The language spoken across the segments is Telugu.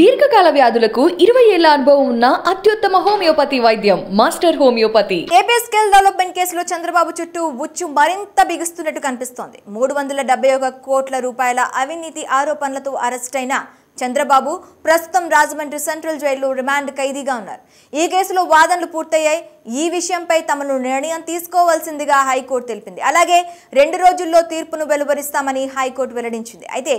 దీర్ఘకాల వ్యాధులకు ఇరవై ఏళ్ల అనుభవం ఉన్న అత్యుత్తమ హోమియోపతి వైద్యం master homeopathy AP skill development కేసులో చంద్రబాబు చుట్టూ ఉచ్చు మరింత బిగుస్తున్నట్టు కనిపిస్తోంది మూడు వందల డెబ్బై ఒక కోట్ల రూపాయల అవినీతి ఆరోపణలతో అరెస్టైన చంద్రబాబు ప్రస్తుతం రాజమండ్రి సెంట్రల్ జైల్లో రిమాండ్ ఖైదీగా ఉన్నారు ఈ కేసులో వాదనలు పూర్తయ్యాయి ఈ విషయంపై తమను నిర్ణయం తీసుకోవాల్సిందిగా హైకోర్టు తెలిపింది అలాగే రెండు రోజుల్లో తీర్పును వెలువరిస్తామని హైకోర్టు వెల్లడించింది అయితే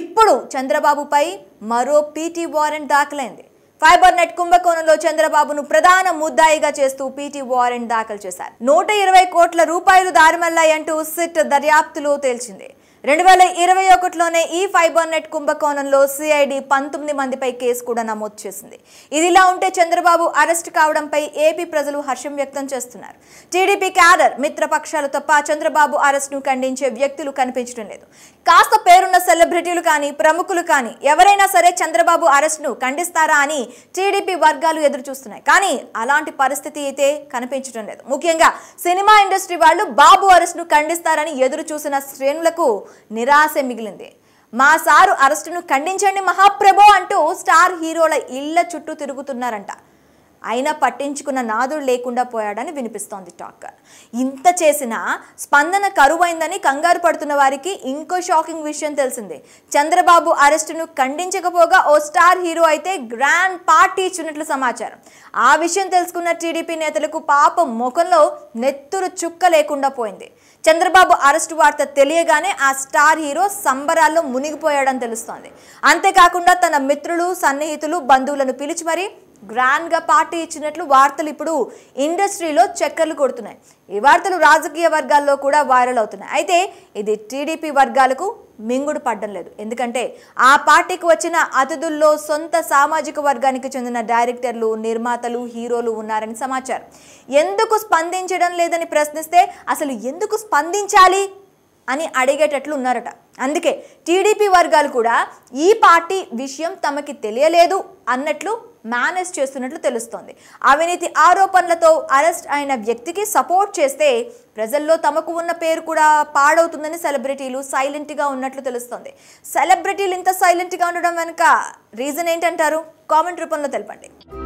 ఇప్పుడు చంద్రబాబుపై మరో పీటీ వారెంట్ దాఖలైంది ఫైబర్ నెట్ కుంభకోణంలో చంద్రబాబును ప్రధాన ముద్దాయిగా చేస్తూ పీటీ వారెంట్ దాఖలు చేశారు నూట ఇరవై కోట్ల రూపాయలు దారిమల్లాయంటూ సిట్ దర్యాప్తులో తేల్చింది రెండు వేల ఇరవై ఒకటిలోనే ఈ ఫైబర్ నెట్ కుంభకోణంలో సిఐడి పంతొమ్మిది మందిపై కేసు కూడా నమోదు చేసింది ఇదిలా ఉంటే చంద్రబాబు అరెస్ట్ కావడంపై ఏపీ ప్రజలు హర్షం వ్యక్తం చేస్తున్నారు టీడీపీ క్యాడర్ మిత్రపక్షాలు తప్ప చంద్రబాబు అరెస్ట్ను ఖండించే వ్యక్తులు కనిపించడం లేదు కాస్త పేరున్న సెలబ్రిటీలు కానీ ప్రముఖులు కానీ ఎవరైనా సరే చంద్రబాబు అరెస్ట్ను ఖండిస్తారా అని టీడీపీ వర్గాలు ఎదురు చూస్తున్నాయి కానీ అలాంటి పరిస్థితి అయితే కనిపించడం లేదు ముఖ్యంగా సినిమా ఇండస్ట్రీ వాళ్ళు బాబు ను ఖండిస్తారని ఎదురు చూసిన శ్రేణులకు నిరాశ మిగిలింది మా సారు అరెస్టును ఖండించండి మహాప్రభో అంటూ స్టార్ హీరోల ఇళ్ల చుట్టూ తిరుగుతున్నారంట అయినా పట్టించుకున్న నాదుడు లేకుండా పోయాడని వినిపిస్తోంది టాక్ ఇంత చేసినా స్పందన కరువైందని కంగారు పడుతున్న వారికి ఇంకో షాకింగ్ విషయం తెలిసిందే చంద్రబాబు అరెస్టును ఖండించకపోగా ఓ స్టార్ హీరో అయితే గ్రాండ్ పార్టీ ఇచ్చినట్లు సమాచారం ఆ విషయం తెలుసుకున్న టీడీపీ నేతలకు పాపం ముఖంలో నెత్తురు చుక్క లేకుండా పోయింది చంద్రబాబు అరెస్టు వార్త తెలియగానే ఆ స్టార్ హీరో సంబరాల్లో మునిగిపోయాడని తెలుస్తోంది అంతేకాకుండా తన మిత్రులు సన్నిహితులు బంధువులను పిలిచి మరీ గ్రాండ్గా పార్టీ ఇచ్చినట్లు వార్తలు ఇప్పుడు ఇండస్ట్రీలో చక్కర్లు కొడుతున్నాయి ఈ వార్తలు రాజకీయ వర్గాల్లో కూడా వైరల్ అవుతున్నాయి అయితే ఇది టీడీపీ వర్గాలకు మింగుడు పడ్డం లేదు ఎందుకంటే ఆ పార్టీకి వచ్చిన అతిథుల్లో సొంత సామాజిక వర్గానికి చెందిన డైరెక్టర్లు నిర్మాతలు హీరోలు ఉన్నారని సమాచారం ఎందుకు స్పందించడం లేదని ప్రశ్నిస్తే అసలు ఎందుకు స్పందించాలి అని అడిగేటట్లు ఉన్నారట అందుకే టీడీపీ వర్గాలు కూడా ఈ పార్టీ విషయం తమకి తెలియలేదు అన్నట్లు మేనేజ్ చేస్తున్నట్లు తెలుస్తోంది అవినీతి ఆరోపణలతో అరెస్ట్ అయిన వ్యక్తికి సపోర్ట్ చేస్తే ప్రజల్లో తమకు ఉన్న పేరు కూడా పాడవుతుందని సెలబ్రిటీలు సైలెంట్గా ఉన్నట్లు తెలుస్తోంది సెలబ్రిటీలు ఇంత సైలెంట్గా ఉండడం వెనుక రీజన్ ఏంటంటారు కామెంట్ రూపంలో తెలపండి